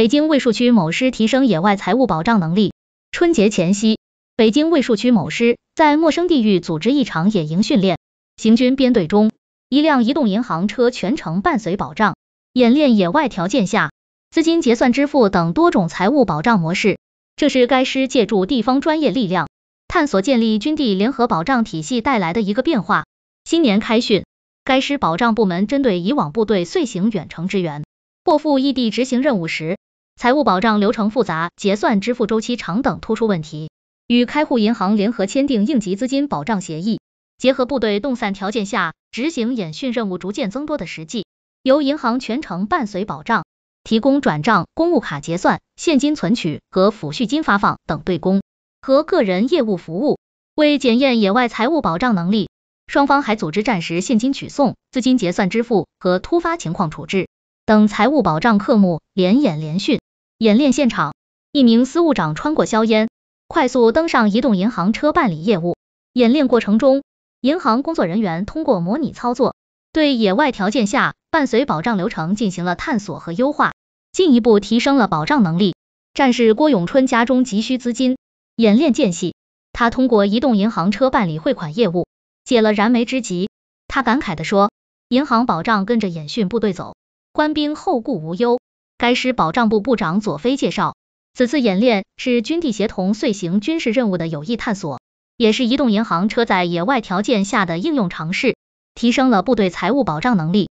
北京卫戍区某师提升野外财务保障能力。春节前夕，北京卫戍区某师在陌生地域组织一场野营训练。行军编队中，一辆移动银行车全程伴随保障，演练野外条件下资金结算、支付等多种财务保障模式。这是该师借助地方专业力量，探索建立军地联合保障体系带来的一个变化。新年开训，该师保障部门针对以往部队遂行远程支援或赴异地执行任务时，财务保障流程复杂、结算支付周期长等突出问题，与开户银行联合签订应急资金保障协议，结合部队动散条件下执行演训任务逐渐增多的实际，由银行全程伴随保障，提供转账、公务卡结算、现金存取和抚恤金发放等对公和个人业务服务。为检验野外财务保障能力，双方还组织战时现金取送、资金结算支付和突发情况处置等财务保障科目联演联训。演练现场，一名司务长穿过硝烟，快速登上移动银行车办理业务。演练过程中，银行工作人员通过模拟操作，对野外条件下伴随保障流程进行了探索和优化，进一步提升了保障能力。战士郭永春家中急需资金，演练间隙，他通过移动银行车办理汇款业务，解了燃眉之急。他感慨地说：“银行保障跟着演训部队走，官兵后顾无忧。”该师保障部部长左飞介绍，此次演练是军地协同遂行军事任务的有益探索，也是移动银行车在野外条件下的应用尝试，提升了部队财务保障能力。